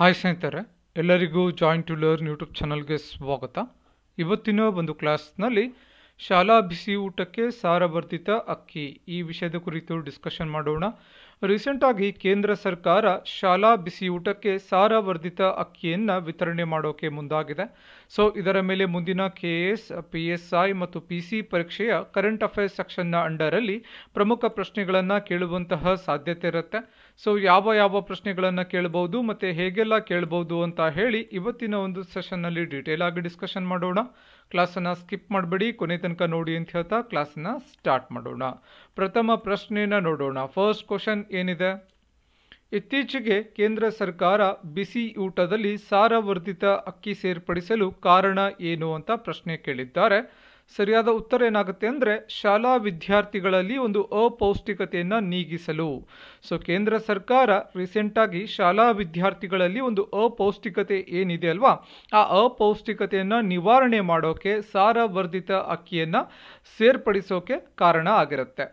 hi ಸ್ನೇಹಿತರೆ ಎಲ್ಲರಿಗೂ joint to learn YouTube ಚಾನಲ್ಗೆ ಸ್ವಾಗತ ಇವತ್ತಿನ ಒಂದು ಕ್ಲಾಸ್ನಲ್ಲಿ ಶಾಲಾ ಬಿಸಿ ಊಟಕ್ಕೆ ಸಾರವರ್ಧಿತ ಅಕ್ಕಿ ಈ ವಿಷಯದ ಕುರಿತು ಡಿಸ್ಕಷನ್ ಮಾಡೋಣ ರೀಸೆಂಟಾಗಿ ಕೇಂದ್ರ ಸರ್ಕಾರ ಶಾಲಾ ಬಿಸಿ ಊಟಕ್ಕೆ ಸಾರವರ್ಧಿತ ಅಕ್ಕಿಯನ್ನು ವಿತರಣೆ ಮಾಡೋಕೆ ಮುಂದಾಗಿದೆ ಸೊ ಇದರ ಮೇಲೆ ಮುಂದಿನ K S P S I ಮತ್ತು ಪಿ ಸಿ ಪರೀಕ್ಷೆಯ ಕರೆಂಟ್ ಅಫೇರ್ಸ್ ಸೆಕ್ಷನ್ನ ಅಂಡರಲ್ಲಿ ಪ್ರಮುಖ ಪ್ರಶ್ನೆಗಳನ್ನು ಕೇಳುವಂತಹ ಸಾಧ್ಯತೆ ಇರುತ್ತೆ ಸೊ ಯಾವ ಯಾವ ಪ್ರಶ್ನೆಗಳನ್ನು ಕೇಳಬಹುದು ಮತ್ತು ಹೇಗೆಲ್ಲ ಕೇಳಬಹುದು ಅಂತ ಹೇಳಿ ಇವತ್ತಿನ ಒಂದು ಸೆಷನ್ನಲ್ಲಿ ಡೀಟೇಲ್ ಆಗಿ ಡಿಸ್ಕಷನ್ ಮಾಡೋಣ ಕ್ಲಾಸನ್ನು ಸ್ಕಿಪ್ ಮಾಡಬೇಡಿ ಕೊನೆ ತನಕ ನೋಡಿ ಅಂತ ಹೇಳ್ತಾ ಕ್ಲಾಸನ್ನು ಸ್ಟಾರ್ಟ್ ಮಾಡೋಣ ಪ್ರಥಮ ಪ್ರಶ್ನೆಯನ್ನು ನೋಡೋಣ ಫಸ್ಟ್ ಕ್ವಶನ್ ಏನಿದೆ ಇತ್ತೀಚೆಗೆ ಕೇಂದ್ರ ಸರ್ಕಾರ ಬಿಸಿ ಊಟದಲ್ಲಿ ಸಾರವರ್ಧಿತ ಅಕ್ಕಿ ಸೇರ್ಪಡಿಸಲು ಕಾರಣ ಏನು ಅಂತ ಪ್ರಶ್ನೆ ಕೇಳಿದ್ದಾರೆ ಸರಿಯಾದ ಉತ್ತರ ಏನಾಗುತ್ತೆ ಅಂದರೆ ಶಾಲಾ ವಿದ್ಯಾರ್ಥಿಗಳಲ್ಲಿ ಒಂದು ಅಪೌಷ್ಟಿಕತೆಯನ್ನು ನೀಗಿಸಲು ಸೊ ಕೇಂದ್ರ ಸರ್ಕಾರ ರೀಸೆಂಟಾಗಿ ಶಾಲಾ ವಿದ್ಯಾರ್ಥಿಗಳಲ್ಲಿ ಒಂದು ಅಪೌಷ್ಟಿಕತೆ ಏನಿದೆ ಅಲ್ವಾ ಆ ಅಪೌಷ್ಟಿಕತೆಯನ್ನು ನಿವಾರಣೆ ಮಾಡೋಕೆ ಸಾರವರ್ಧಿತ ಅಕ್ಕಿಯನ್ನು ಸೇರ್ಪಡಿಸೋಕೆ ಕಾರಣ ಆಗಿರುತ್ತೆ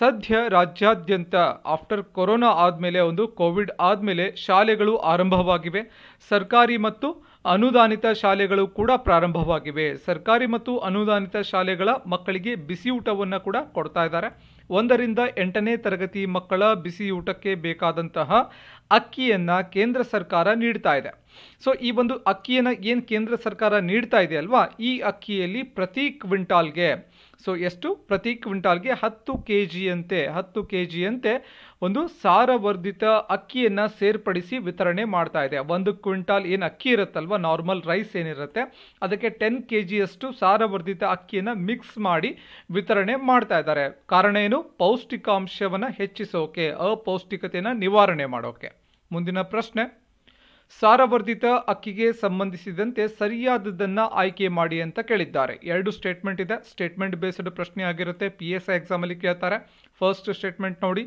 ಸದ್ಯ ರಾಜ್ಯಾದ್ಯಂತ ಆಫ್ಟರ್ ಕೊರೋನಾ ಆದಮೇಲೆ ಒಂದು ಕೋವಿಡ್ ಆದಮೇಲೆ ಶಾಲೆಗಳು ಆರಂಭವಾಗಿವೆ ಸರ್ಕಾರಿ ಮತ್ತು ಅನುದಾನಿತ ಶಾಲೆಗಳು ಕೂಡ ಪ್ರಾರಂಭವಾಗಿವೆ ಸರ್ಕಾರಿ ಮತ್ತು ಅನುದಾನಿತ ಶಾಲೆಗಳ ಮಕ್ಕಳಿಗೆ ಬಿಸಿಯೂಟವನ್ನು ಕೂಡ ಕೊಡ್ತಾ ಇದ್ದಾರೆ ಒಂದರಿಂದ ಎಂಟನೇ ತರಗತಿ ಮಕ್ಕಳ ಬಿಸಿಯೂಟಕ್ಕೆ ಬೇಕಾದಂತಹ ಅಕ್ಕಿಯನ್ನು ಕೇಂದ್ರ ಸರ್ಕಾರ ನೀಡ್ತಾ ಇದೆ ಸೊ ಈ ಒಂದು ಅಕ್ಕಿಯನ್ನು ಏನು ಕೇಂದ್ರ ಸರ್ಕಾರ ನೀಡ್ತಾ ಇದೆ ಅಲ್ವಾ ಈ ಅಕ್ಕಿಯಲ್ಲಿ ಪ್ರತಿ ಕ್ವಿಂಟಾಲ್ಗೆ ಸೊ ಎಷ್ಟು ಪ್ರತಿ ಕ್ವಿಂಟಾಲ್ಗೆ ಹತ್ತು ಕೆ ಜಿಯಂತೆ ಹತ್ತು ಕೆ ಜಿಯಂತೆ ಒಂದು ಸಾರವರ್ಧಿತ ಅಕ್ಕಿಯನ್ನು ಸೇರ್ಪಡಿಸಿ ವಿತರಣೆ ಮಾಡ್ತಾ ಇದೆ ಒಂದು ಕ್ವಿಂಟಾಲ್ ಏನು ಅಕ್ಕಿ ಇರುತ್ತಲ್ವ ನಾರ್ಮಲ್ ರೈಸ್ ಏನಿರುತ್ತೆ ಅದಕ್ಕೆ ಟೆನ್ ಕೆ ಜಿಯಷ್ಟು ಸಾರವರ್ಧಿತ ಅಕ್ಕಿಯನ್ನು ಮಿಕ್ಸ್ ಮಾಡಿ ವಿತರಣೆ ಮಾಡ್ತಾ ಇದ್ದಾರೆ ಕಾರಣ ಏನು ಪೌಷ್ಟಿಕಾಂಶವನ್ನು ಹೆಚ್ಚಿಸೋಕೆ ಅಪೌಷ್ಟಿಕತೆಯನ್ನು ನಿವಾರಣೆ ಮಾಡೋಕೆ ಮುಂದಿನ ಪ್ರಶ್ನೆ ಸಾರವರ್ಧಿತ ಅಕ್ಕಿಗೆ ಸಂಬಂಧಿಸಿದಂತೆ ಸರಿಯಾದದ್ದನ್ನು ಆಯ್ಕೆ ಮಾಡಿ ಅಂತ ಕೇಳಿದ್ದಾರೆ ಎರಡು ಸ್ಟೇಟ್ಮೆಂಟ್ ಇದೆ ಸ್ಟೇಟ್ಮೆಂಟ್ ಬೇಸ್ಡ್ ಪ್ರಶ್ನೆ ಆಗಿರುತ್ತೆ ಪಿ ಎಸ್ ಐ ಎಕ್ಸಾಮಲ್ಲಿ ಕೇಳ್ತಾರೆ ಫಸ್ಟ್ ಸ್ಟೇಟ್ಮೆಂಟ್ ನೋಡಿ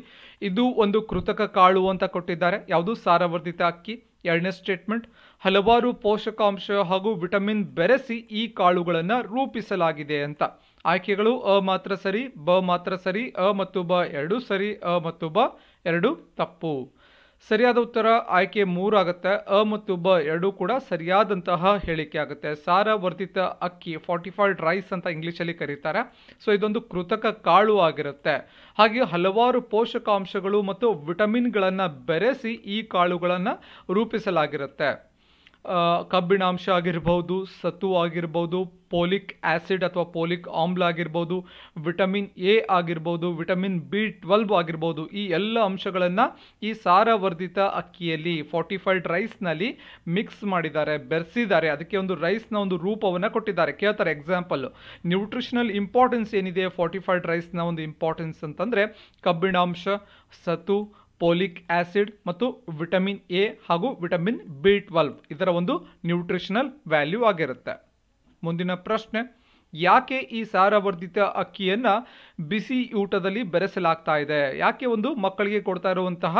ಇದು ಒಂದು ಕೃತಕ ಕಾಳು ಅಂತ ಕೊಟ್ಟಿದ್ದಾರೆ ಯಾವುದು ಸಾರವರ್ಧಿತ ಅಕ್ಕಿ ಎರಡನೇ ಸ್ಟೇಟ್ಮೆಂಟ್ ಹಲವಾರು ಪೋಷಕಾಂಶ ಹಾಗೂ ವಿಟಮಿನ್ ಬೆರೆಸಿ ಈ ಕಾಳುಗಳನ್ನು ರೂಪಿಸಲಾಗಿದೆ ಅಂತ ಆಯ್ಕೆಗಳು ಅ ಮಾತ್ರ ಸರಿ ಬ ಮಾತ್ರ ಸರಿ ಅ ಮತ್ತು ಬ ಎರಡು ಸರಿ ಅ ಮತ್ತು ಬ ಎರಡು ತಪ್ಪು ಸರಿಯಾದ ಉತ್ತರ ಆಯ್ಕೆ ಮೂರು ಆಗುತ್ತೆ ಅ ಮತ್ತು ಬ ಎರಡೂ ಕೂಡ ಸರಿಯಾದಂತಹ ಹೇಳಿಕೆ ಆಗುತ್ತೆ ಸಾರ ವರ್ಧಿತ ಅಕ್ಕಿ ಫಾರ್ಟಿಫೈಡ್ ರೈಸ್ ಅಂತ ಇಂಗ್ಲೀಷಲ್ಲಿ ಕರೀತಾರೆ ಸೊ ಇದೊಂದು ಕೃತಕ ಕಾಳು ಆಗಿರುತ್ತೆ ಹಾಗೆ ಹಲವಾರು ಪೋಷಕಾಂಶಗಳು ಮತ್ತು ವಿಟಮಿನ್ಗಳನ್ನು ಬೆರೆಸಿ ಈ ಕಾಳುಗಳನ್ನು ರೂಪಿಸಲಾಗಿರುತ್ತೆ ಕಬ್ಬಿಣಾಂಶ ಆಗಿರ್ಬೋದು ಸತು ಆಗಿರ್ಬೋದು ಪೋಲಿಕ್ ಆ್ಯಸಿಡ್ ಅಥವಾ ಪೋಲಿಕ್ ಆಮ್ಲ ಆಗಿರ್ಬೋದು ವಿಟಮಿನ್ ಎ ಆಗಿರ್ಬೋದು ವಿಟಮಿನ್ ಬಿ ಟ್ವೆಲ್ವ್ ಆಗಿರ್ಬೋದು ಈ ಎಲ್ಲ ಅಂಶಗಳನ್ನು ಈ ಸಾರವರ್ಧಿತ ಅಕ್ಕಿಯಲ್ಲಿ ಫಾರ್ಟಿಫೈಡ್ ರೈಸ್ನಲ್ಲಿ ಮಿಕ್ಸ್ ಮಾಡಿದ್ದಾರೆ ಬೆರೆಸಿದ್ದಾರೆ ಅದಕ್ಕೆ ಒಂದು ರೈಸ್ನ ಒಂದು ರೂಪವನ್ನು ಕೊಟ್ಟಿದ್ದಾರೆ ಕೇಳ್ತಾರೆ ಎಕ್ಸಾಂಪಲ್ ನ್ಯೂಟ್ರಿಷನಲ್ ಇಂಪಾರ್ಟೆನ್ಸ್ ಏನಿದೆ ಫಾರ್ಟಿಫೈಡ್ ರೈಸ್ನ ಒಂದು ಇಂಪಾರ್ಟೆನ್ಸ್ ಅಂತಂದರೆ ಕಬ್ಬಿಣಾಂಶ ಸತು ಪೋಲಿಕ್ ಆಸಿಡ್ ಮತ್ತು ವಿಟಮಿನ್ ಎ ಹಾಗೂ ವಿಟಮಿನ್ ಬಿ ಟ್ವೆಲ್ವ್ ಇದರ ಒಂದು ನ್ಯೂಟ್ರಿಷನಲ್ ವ್ಯಾಲ್ಯೂ ಆಗಿರುತ್ತೆ ಮುಂದಿನ ಪ್ರಶ್ನೆ ಯಾಕೆ ಈ ಸಾರವರ್ಧಿತ ಅಕ್ಕಿಯನ್ನು ಬಿಸಿ ಊಟದಲ್ಲಿ ಬೆರೆಸಲಾಗ್ತಾ ಇದೆ ಯಾಕೆ ಒಂದು ಮಕ್ಕಳಿಗೆ ಕೊಡ್ತಾ ಇರುವಂತಹ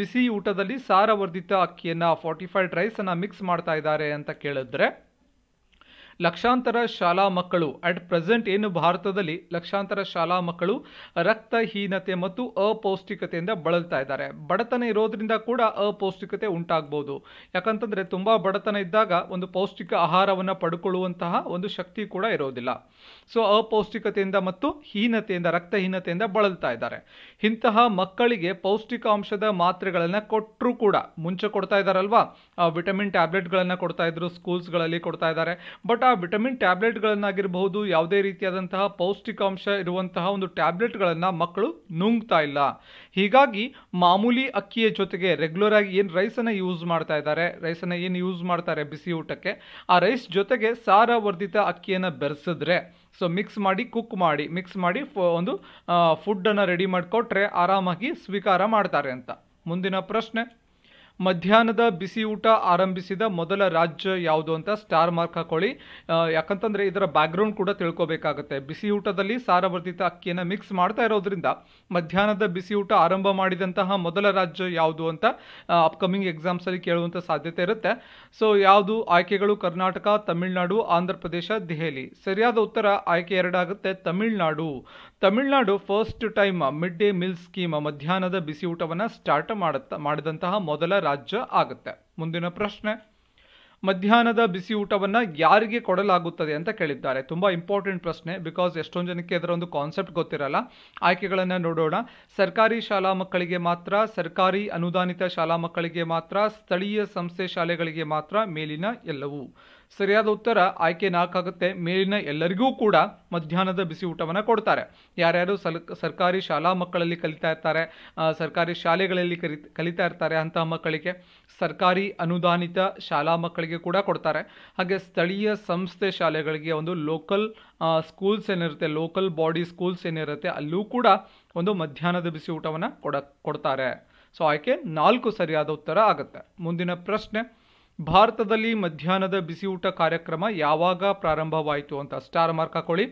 ಬಿಸಿ ಊಟದಲ್ಲಿ ಸಾರವರ್ಧಿತ ಅಕ್ಕಿಯನ್ನು ಫಾರ್ಟಿಫೈಡ್ ರೈಸನ್ನು ಮಿಕ್ಸ್ ಮಾಡ್ತಾ ಇದ್ದಾರೆ ಅಂತ ಕೇಳಿದ್ರೆ ಲಕ್ಷಾಂತರ ಶಾಲಾ ಮಕ್ಕಳು ಅಟ್ ಪ್ರೆಸೆಂಟ್ ಏನು ಭಾರತದಲ್ಲಿ ಲಕ್ಷಾಂತರ ಶಾಲಾ ಮಕ್ಕಳು ರಕ್ತಹೀನತೆ ಮತ್ತು ಅಪೌಷ್ಟಿಕತೆಯಿಂದ ಬಳಲ್ತಾ ಇದ್ದಾರೆ ಬಡತನ ಇರೋದ್ರಿಂದ ಕೂಡ ಅಪೌಷ್ಟಿಕತೆ ಉಂಟಾಗ್ಬೋದು ಯಾಕಂತಂದರೆ ತುಂಬ ಬಡತನ ಇದ್ದಾಗ ಒಂದು ಪೌಷ್ಟಿಕ ಆಹಾರವನ್ನು ಪಡ್ಕೊಳ್ಳುವಂತಹ ಒಂದು ಶಕ್ತಿ ಕೂಡ ಇರೋದಿಲ್ಲ ಸೊ ಅಪೌಷ್ಟಿಕತೆಯಿಂದ ಮತ್ತು ಹೀನತೆಯಿಂದ ರಕ್ತಹೀನತೆಯಿಂದ ಬಳಲ್ತಾ ಇದ್ದಾರೆ ಇಂತಹ ಮಕ್ಕಳಿಗೆ ಪೌಷ್ಟಿಕಾಂಶದ ಮಾತ್ರೆಗಳನ್ನು ಕೊಟ್ಟರೂ ಕೂಡ ಮುಂಚೆ ಕೊಡ್ತಾ ಇದ್ದಾರಲ್ವಾ ವಿಟಮಿನ್ ಟ್ಯಾಬ್ಲೆಟ್ಗಳನ್ನು ಕೊಡ್ತಾ ಇದ್ರು ಸ್ಕೂಲ್ಸ್ಗಳಲ್ಲಿ ಕೊಡ್ತಾ ಇದ್ದಾರೆ ಬಟ್ ಇರುವಂತಹ ವಿಟಮಿನ್ ಗಳನ್ನಾಗಿರಬಹುದು ಯಾವುದೇ ರೀತಿಯಾದಂತಹ ಪೌಷ್ಟಿಕಾಂಶ ಇರುವಂತಹ ಒಂದು ಟ್ಯಾಬ್ಲೆಟ್ಗಳನ್ನು ಮಕ್ಕಳು ನುಂಗ್ತಾ ಇಲ್ಲ ಹೀಗಾಗಿ ಮಾಮೂಲಿ ಅಕ್ಕಿಯ ಜೊತೆಗೆ ರೆಗ್ಯುಲರ್ ಆಗಿ ಏನು ರೈಸನ್ನು ಯೂಸ್ ಮಾಡ್ತಾ ಇದ್ದಾರೆ ರೈಸನ್ನು ಏನು ಯೂಸ್ ಮಾಡ್ತಾರೆ ಬಿಸಿ ಊಟಕ್ಕೆ ಆ ರೈಸ್ ಜೊತೆಗೆ ಸಾರವರ್ಧಿತ ಅಕ್ಕಿಯನ್ನು ಬೆರೆಸಿದ್ರೆ ಸೊ ಮಿಕ್ಸ್ ಮಾಡಿ ಕುಕ್ ಮಾಡಿ ಮಿಕ್ಸ್ ಮಾಡಿ ಒಂದು ಫುಡ್ಡನ್ನು ರೆಡಿ ಮಾಡಿಕೊಟ್ರೆ ಆರಾಮಾಗಿ ಸ್ವೀಕಾರ ಮಾಡ್ತಾರೆ ಅಂತ ಮುಂದಿನ ಪ್ರಶ್ನೆ ಮಧ್ಯಾಹ್ನದ ಊಟ ಆರಂಭಿಸಿದ ಮೊದಲ ರಾಜ್ಯ ಯಾವುದು ಅಂತ ಸ್ಟಾರ್ ಮಾರ್ಕ್ ಹಾಕೊಳ್ಳಿ ಯಾಕಂತಂದರೆ ಇದರ ಬ್ಯಾಕ್ಗ್ರೌಂಡ್ ಕೂಡ ಬಿಸಿ ಊಟದಲ್ಲಿ ಸಾರವರ್ಧಿತ ಅಕ್ಕಿಯನ್ನು ಮಿಕ್ಸ್ ಮಾಡ್ತಾ ಇರೋದ್ರಿಂದ ಮಧ್ಯಾಹ್ನದ ಬಿಸಿ ಊಟ ಆರಂಭ ಮಾಡಿದಂತಹ ಮೊದಲ ರಾಜ್ಯ ಯಾವುದು ಅಂತ ಅಪ್ಕಮಿಂಗ್ ಎಕ್ಸಾಮ್ಸಲ್ಲಿ ಕೇಳುವಂಥ ಸಾಧ್ಯತೆ ಇರುತ್ತೆ ಸೊ ಯಾವುದು ಆಯ್ಕೆಗಳು ಕರ್ನಾಟಕ ತಮಿಳುನಾಡು ಆಂಧ್ರ ಪ್ರದೇಶ ದೆಹಲಿ ಸರಿಯಾದ ಉತ್ತರ ಆಯ್ಕೆ ಎರಡಾಗುತ್ತೆ Tamil Nadu Tamil Nadu first time mid day meal scheme ಮಧ್ಯಾಹ್ನದ ಬಿಸಿ ಊಟವನ್ನು ಸ್ಟಾರ್ಟ್ ಮಾಡುತ್ತ ಮಾಡಿದಂತಹ ಮೊದಲ ರಾಜ್ಯ ಆಗುತ್ತೆ ಮುಂದಿನ ಪ್ರಶ್ನೆ ಮಧ್ಯಾಹ್ನದ ಬಿಸಿ ಊಟವನ್ನು ಯಾರಿಗೆ ಕೊಡಲಾಗುತ್ತದೆ ಅಂತ ಕೇಳಿದ್ದಾರೆ ತುಂಬ ಇಂಪಾರ್ಟೆಂಟ್ ಪ್ರಶ್ನೆ ಬಿಕಾಸ್ ಎಷ್ಟೊಂದು ಜನಕ್ಕೆ ಅದರ ಒಂದು ಕಾನ್ಸೆಪ್ಟ್ ಗೊತ್ತಿರಲ್ಲ ಆಯ್ಕೆಗಳನ್ನು ನೋಡೋಣ ಸರ್ಕಾರಿ ಶಾಲಾ ಮಕ್ಕಳಿಗೆ ಮಾತ್ರ ಸರ್ಕಾರಿ ಅನುದಾನಿತ ಶಾಲಾ ಮಕ್ಕಳಿಗೆ ಮಾತ್ರ ಸ್ಥಳೀಯ ಸಂಸ್ಥೆ ಶಾಲೆಗಳಿಗೆ ಮಾತ್ರ ಮೇಲಿನ ಎಲ್ಲವೂ ಸರಿಯಾದ ಉತ್ತರ ಆಯ್ಕೆ ನಾಲ್ಕಾಗುತ್ತೆ ಮೇಲಿನ ಎಲ್ಲರಿಗೂ ಕೂಡ ಮಧ್ಯಾಹ್ನದ ಬಿಸಿ ಊಟವನ್ನು ಕೊಡ್ತಾರೆ ಯಾರ್ಯಾರು ಸಲ್ ಸರ್ಕಾರಿ ಶಾಲಾ ಮಕ್ಕಳಲ್ಲಿ ಕಲಿತಾ ಇರ್ತಾರೆ ಸರ್ಕಾರಿ ಶಾಲೆಗಳಲ್ಲಿ ಕಲಿ ಕಲಿತಾ ಇರ್ತಾರೆ ಅಂತಹ ಮಕ್ಕಳಿಗೆ ಸರ್ಕಾರಿ ಅನುದಾನಿತ ಶಾಲಾ ಮಕ್ಕಳಿಗೆ ಕೂಡ ಕೊಡ್ತಾರೆ ಹಾಗೆ ಸ್ಥಳೀಯ ಸಂಸ್ಥೆ ಶಾಲೆಗಳಿಗೆ ಒಂದು ಲೋಕಲ್ ಸ್ಕೂಲ್ಸ್ ಏನಿರುತ್ತೆ ಲೋಕಲ್ ಬಾಡಿ ಸ್ಕೂಲ್ಸ್ ಏನಿರುತ್ತೆ ಅಲ್ಲೂ ಕೂಡ ಒಂದು ಮಧ್ಯಾಹ್ನದ ಬಿಸಿ ಊಟವನ್ನು ಕೊಡ ಕೊಡ್ತಾರೆ ಸೊ ಆಯ್ಕೆ ನಾಲ್ಕು ಸರಿಯಾದ ಉತ್ತರ ಆಗುತ್ತೆ ಮುಂದಿನ ಪ್ರಶ್ನೆ ಭಾರತದಲ್ಲಿ ಮಧ್ಯಾಹ್ನದ ಬಿಸಿಯೂಟ ಕಾರ್ಯಕ್ರಮ ಯಾವಾಗ ಪ್ರಾರಂಭವಾಯಿತು ಅಂತ ಸ್ಟಾರ್ ಮಾರ್ಕ್ ಹಾಕೊಳ್ಳಿ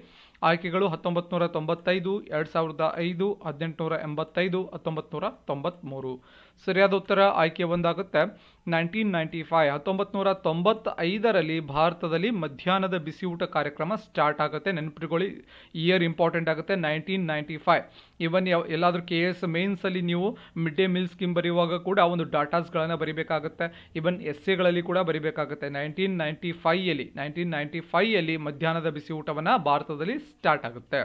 ಆಯ್ಕೆಗಳು ಹತ್ತೊಂಬತ್ನೂರ ತೊಂಬತ್ತೈದು ಎರಡು ಸಾವಿರದ ಐದು ಹದಿನೆಂಟುನೂರ ಎಂಬತ್ತೈದು ಹತ್ತೊಂಬತ್ತು ನೂರ ತೊಂಬತ್ತ್ಮೂರು ಸರಿಯಾದ ಉತ್ತರ ಆಯ್ಕೆ ಒಂದಾಗುತ್ತೆ ನೈನ್ಟೀನ್ ನೈಂಟಿ ಫೈವ್ ಹತ್ತೊಂಬತ್ತು ನೂರ ತೊಂಬತ್ತೈದರಲ್ಲಿ ಭಾರತದಲ್ಲಿ ಮಧ್ಯಾಹ್ನದ ಊಟ ಕಾರ್ಯಕ್ರಮ ಸ್ಟಾರ್ಟ್ ಆಗುತ್ತೆ ನೆನಪಿಟ್ಕೊಳ್ಳಿ ಇಯರ್ ಇಂಪಾರ್ಟೆಂಟ್ ಆಗುತ್ತೆ ನೈನ್ಟೀನ್ ನೈಂಟಿ ಫೈವ್ ಇವನ್ ಯಾವ ಎಲ್ಲಾದರೂ ಕೆ ಎಸ್ ಮೇನ್ಸಲ್ಲಿ ನೀವು ಮಿಡ್ ಡೇ ಮೀಲ್ ಸ್ಕೀಮ್ ಬರೆಯುವಾಗ ಕೂಡ ಒಂದು ಡಾಟಾಸ್ಗಳನ್ನು ಬರಿಬೇಕಾಗುತ್ತೆ ಇವನ್ ಎಸ್ ಎಗಳಲ್ಲಿ ಕೂಡ ಬರೀಬೇಕಾಗುತ್ತೆ ನೈನ್ಟೀನ್ ನೈಂಟಿ ಫೈಯಲ್ಲಿ ನೈನ್ಟೀನ್ ನೈಂಟಿ ಫೈಯಲ್ಲಿ ಮಧ್ಯಾಹ್ನದ ಊಟವನ್ನು ಭಾರತದಲ್ಲಿ ಸ್ಟಾರ್ಟ್ ಆಗುತ್ತೆ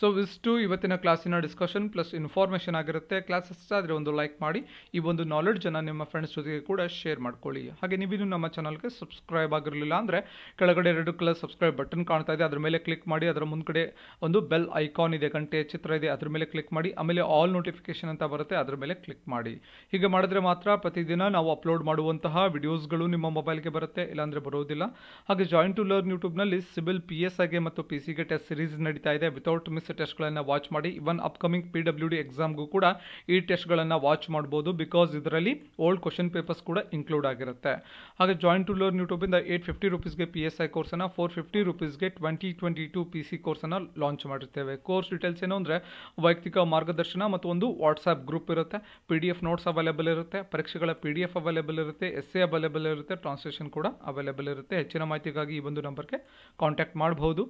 ಸೊ ಇಷ್ಟು ಇವತ್ತಿನ ಕ್ಲಾಸಿನ ಡಿಸ್ಕಷನ್ ಪ್ಲಸ್ ಇನ್ಫಾರ್ಮೇಷನ್ ಆಗಿರುತ್ತೆ ಕ್ಲಾಸ್ ಇಷ್ಟ ಆದರೆ ಒಂದು ಲೈಕ್ ಮಾಡಿ ಈ ಒಂದು ನಾಲೆಡ್ಜನ್ನು ನಿಮ್ಮ ಫ್ರೆಂಡ್ಸ್ ಜೊತೆಗೆ ಕೂಡ ಶೇರ್ ಮಾಡ್ಕೊಳ್ಳಿ ಹಾಗೆ ನೀವಿನ್ನೂ ನಮ್ಮ ಚಾನಲ್ಗೆ ಸಬ್ಸ್ಕ್ರೈಬ್ ಆಗಿರಲಿಲ್ಲ ಅಂದರೆ ಕೆಳಗಡೆ ರೆಡ್ ಕಲರ್ ಸಬ್ಸ್ಕ್ರೈಬ್ ಬಟನ್ ಕಾಣ್ತಾ ಇದೆ ಅದರ ಮೇಲೆ ಕ್ಲಿಕ್ ಮಾಡಿ ಅದರ ಮುಂದ್ಗಡೆ ಒಂದು ಬೆಲ್ ಐಕಾನ್ ಇದೆ ಗಂಟೆ ಚಿತ್ರ ಇದೆ ಅದರ ಮೇಲೆ ಕ್ಲಿಕ್ ಮಾಡಿ ಆಮೇಲೆ ಆಲ್ ನೋಟಿಫಿಕೇಶನ್ ಅಂತ ಬರುತ್ತೆ ಅದರ ಮೇಲೆ ಕ್ಲಿಕ್ ಮಾಡಿ ಹೀಗೆ ಮಾಡಿದ್ರೆ ಮಾತ್ರ ಪ್ರತಿದಿನ ನಾವು ಅಪ್ಲೋಡ್ ಮಾಡುವಂತಹ ವಿಡಿಯೋಸ್ಗಳು ನಿಮ್ಮ ಮೊಬೈಲ್ಗೆ ಬರುತ್ತೆ ಇಲ್ಲಾಂದರೆ ಬರೋದಿಲ್ಲ ಹಾಗೆ ಜಾಯಿಂಟ್ ಟು ಲರ್ನ್ ಯೂಟ್ಯೂಬ್ನಲ್ಲಿ ಸಿಬಿಲ್ ಪಿ ಎಸ್ ಆಗಿ ಮತ್ತು ಪಿ ಗೆ ಟೆಸ್ಟ್ ಸಿರೀಸ್ ನಡೀತಾ ಇದೆ ವಿತೌಟ್ ಮಿಸ್ ಟೆಸ್ಟ್ ಟೆಸ್ಟ್ಗಳನ್ನು ವಾಚ್ ಮಾಡಿ even upcoming P W D ಎಕ್ಸಾಮ್ಗೂ ಕೂಡ ಈ ಟೆಸ್ಟ್ಗಳನ್ನು ವಾಚ್ ಮಾಡ್ಬೋದು ಬಿಕಾಸ್ ಇದರಲ್ಲಿ ಓಲ್ಡ್ ಕ್ವಶನ್ ಪೇಪರ್ಸ್ ಕೂಡ ಇನ್ಕ್ಲೂಡ್ ಆಗಿರುತ್ತೆ ಹಾಗೆ ಜಾಯಿಂಟ್ ಟು ಲರ್ನ್ ಯೂಟ್ಯೂಬಿಂದ ಏಟ್ ಫಿಫ್ಟಿ ರುಪೀಸ್ಗೆ ಪಿ ಎಸ್ ಐ ಕೋರ್ಸನ್ನು ಫೋರ್ ಫಿಫ್ಟಿ ರುಪೀಸ್ಗೆ twenty twenty two P C ಕೋರ್ಸನ್ನು ಲಾಂಚ್ ಮಾಡಿರ್ತೇವೆ ಕೋರ್ಸ್ ಡೀಟೇಲ್ಸ್ ಏನು ಅಂದರೆ ವೈಯಕ್ತಿಕ ಮಾರ್ಗದರ್ಶನ ಮತ್ತು ಒಂದು ವಾಟ್ಸಾಪ್ ಗ್ರೂಪ್ ಇರುತ್ತೆ P D F notes available ಇರುತ್ತೆ ಪರೀಕ್ಷೆಗಳ ಪಿ ಡಿ ಎಫ್ ಅವೈಲೇಬಲ್ ಇರುತ್ತೆ ಎಸ್ ಎ ಅವೈಲೇಬಲ್ ಇರುತ್ತೆ ಟ್ರಾನ್ಸ್ಲೇಷನ್ ಕೂಡ ಅವೈಲೇಬಲ್ ಇರುತ್ತೆ ಹೆಚ್ಚಿನ ಮಾಹಿತಿಗಾಗಿ ಈ ಒಂದು ನಂಬರ್ಗೆ ಕಾಂಟ್ಯಾಕ್ಟ್ ಮಾಡಬಹುದು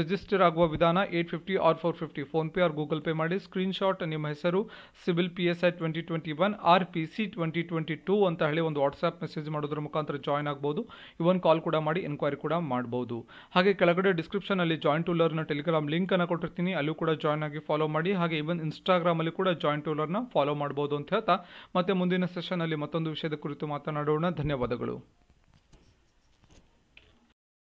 ರಿಜಿಸ್ಟರ್ ಆಗುವ ವಿಧಾನ eight fifty or four fifty pay or Google pay ಮಾಡಿ ಸ್ಕ್ರೀನ್ಶಾಟ್ ನಿಮ್ಮ ಹೆಸರು civil P S I twenty twenty one or P C twenty twenty two ಅಂತ ಹೇಳಿ ಒಂದು ವಾಟ್ಸಪ್ ಮೆಸೇಜ್ ಮಾಡೋದ್ರ ಮುಖಾಂತರ ಜಾಯ್ನ್ ಆಗ್ಬೋದು ಇವನ್ ಕಾಲ್ ಕೂಡ ಮಾಡಿ ಎನ್ಕ್ವೈರಿ ಕೂಡ ಮಾಡ್ಬೋದು ಹಾಗೆ ಕೆಳಗಡೆ ಡಿಸ್ಕ್ರಿಪ್ಷನ್ ಅಲ್ಲಿ ಜಾಯಿಂಟ್ ಟು ಲರ್ನ ಟೆಲಿಗ್ರಾಮ್ ಅನ್ನು ಕೊಟ್ಟಿರ್ತೀನಿ ಅಲ್ಲೂ ಕೂಡ ಜಾಯ್ನ್ ಆಗಿ ಫಾಲೋ ಮಾಡಿ ಹಾಗೆ ಇವನ್ ಇನ್ಸ್ಟಾಗ್ರಾಮಲ್ಲಿ ಕೂಡ ಜಾಯಿಂಟ್ ಟು ಲರ್ನ ಫಾಲೋ ಮಾಡ್ಬೋದು ಅಂತ ಹೇಳ್ತಾ ಮತ್ತೆ ಮುಂದಿನ ಸೆಷನ್ ಅಲ್ಲಿ ಮತ್ತೊಂದು ವಿಷಯದ ಕುರಿತು ಮಾತನಾಡೋಣ ಧನ್ಯವಾದಗಳು